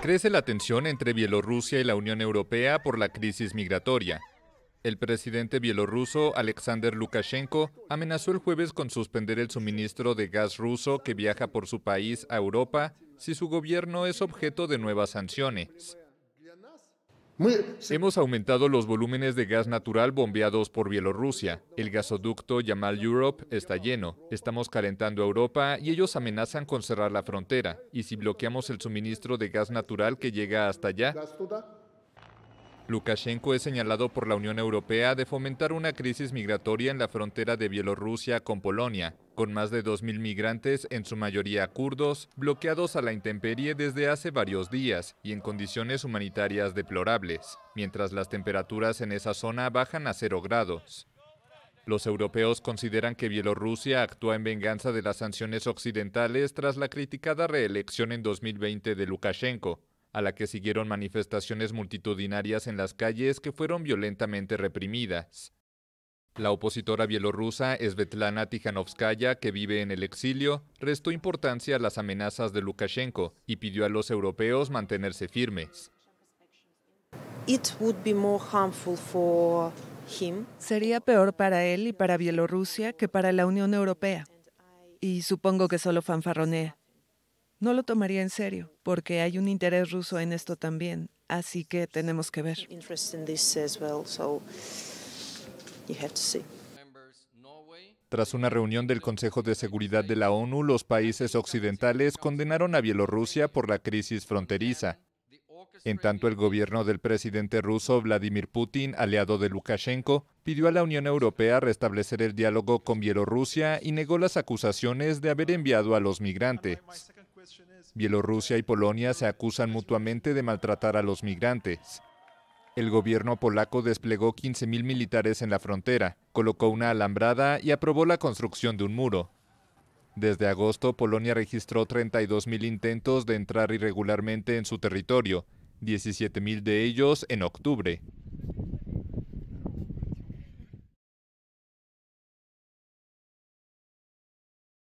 Crece la tensión entre Bielorrusia y la Unión Europea por la crisis migratoria. El presidente bielorruso Alexander Lukashenko amenazó el jueves con suspender el suministro de gas ruso que viaja por su país a Europa si su gobierno es objeto de nuevas sanciones. Hemos aumentado los volúmenes de gas natural bombeados por Bielorrusia. El gasoducto Yamal Europe está lleno. Estamos calentando a Europa y ellos amenazan con cerrar la frontera. Y si bloqueamos el suministro de gas natural que llega hasta allá, Lukashenko es señalado por la Unión Europea de fomentar una crisis migratoria en la frontera de Bielorrusia con Polonia con más de 2.000 migrantes, en su mayoría kurdos, bloqueados a la intemperie desde hace varios días y en condiciones humanitarias deplorables, mientras las temperaturas en esa zona bajan a cero grados. Los europeos consideran que Bielorrusia actúa en venganza de las sanciones occidentales tras la criticada reelección en 2020 de Lukashenko, a la que siguieron manifestaciones multitudinarias en las calles que fueron violentamente reprimidas. La opositora bielorrusa Svetlana Tijanovskaya, que vive en el exilio, restó importancia a las amenazas de Lukashenko y pidió a los europeos mantenerse firmes. Sería peor para él y para Bielorrusia que para la Unión Europea. Y supongo que solo fanfarronea. No lo tomaría en serio, porque hay un interés ruso en esto también, así que tenemos que ver. Tras una reunión del Consejo de Seguridad de la ONU, los países occidentales condenaron a Bielorrusia por la crisis fronteriza. En tanto, el gobierno del presidente ruso Vladimir Putin, aliado de Lukashenko, pidió a la Unión Europea restablecer el diálogo con Bielorrusia y negó las acusaciones de haber enviado a los migrantes. Bielorrusia y Polonia se acusan mutuamente de maltratar a los migrantes. El gobierno polaco desplegó 15.000 militares en la frontera, colocó una alambrada y aprobó la construcción de un muro. Desde agosto, Polonia registró 32.000 intentos de entrar irregularmente en su territorio, 17.000 de ellos en octubre.